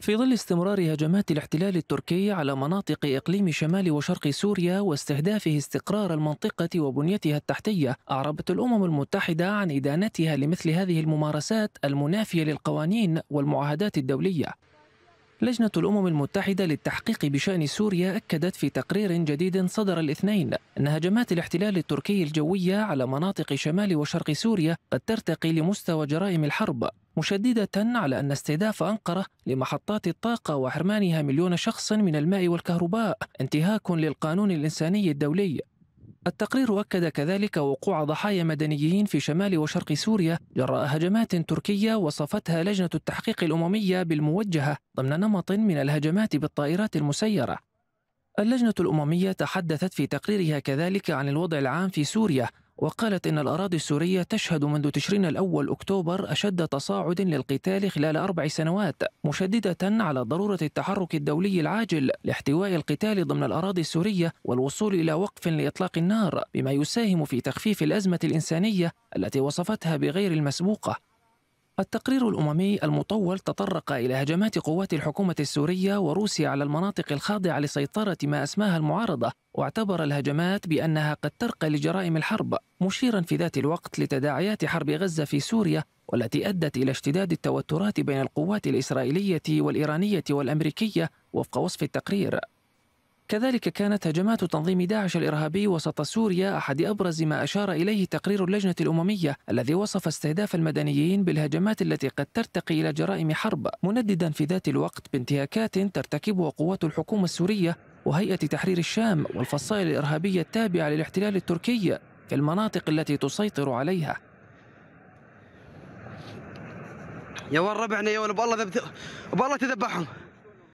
في ظل استمرار هجمات الاحتلال التركي على مناطق إقليم شمال وشرق سوريا واستهدافه استقرار المنطقة وبنيتها التحتية أعربت الأمم المتحدة عن إدانتها لمثل هذه الممارسات المنافية للقوانين والمعاهدات الدولية لجنة الأمم المتحدة للتحقيق بشأن سوريا أكدت في تقرير جديد صدر الاثنين أن هجمات الاحتلال التركي الجوية على مناطق شمال وشرق سوريا قد ترتقي لمستوى جرائم الحرب مشددة على أن استهداف أنقرة لمحطات الطاقة وحرمانها مليون شخص من الماء والكهرباء انتهاك للقانون الإنساني الدولي التقرير أكد كذلك وقوع ضحايا مدنيين في شمال وشرق سوريا جراء هجمات تركية وصفتها لجنة التحقيق الأممية بالموجهة ضمن نمط من الهجمات بالطائرات المسيرة. اللجنة الأممية تحدثت في تقريرها كذلك عن الوضع العام في سوريا وقالت إن الأراضي السورية تشهد منذ تشرين الأول أكتوبر أشد تصاعد للقتال خلال أربع سنوات مشددة على ضرورة التحرك الدولي العاجل لاحتواء القتال ضمن الأراضي السورية والوصول إلى وقف لإطلاق النار بما يساهم في تخفيف الأزمة الإنسانية التي وصفتها بغير المسبوقة التقرير الأممي المطول تطرق إلى هجمات قوات الحكومة السورية وروسيا على المناطق الخاضعة لسيطرة ما أسماها المعارضة، واعتبر الهجمات بأنها قد ترقى لجرائم الحرب، مشيرا في ذات الوقت لتداعيات حرب غزة في سوريا والتي أدت إلى اشتداد التوترات بين القوات الإسرائيلية والإيرانية والأمريكية وفق وصف التقرير. كذلك كانت هجمات تنظيم داعش الإرهابي وسط سوريا أحد أبرز ما أشار إليه تقرير اللجنة الأممية الذي وصف استهداف المدنيين بالهجمات التي قد ترتقي إلى جرائم حرب منددا في ذات الوقت بانتهاكات ترتكبها قوات الحكومة السورية وهيئة تحرير الشام والفصائل الإرهابية التابعة للاحتلال التركي في المناطق التي تسيطر عليها يا وين ربعنا يا وين بالله بالله تذبحهم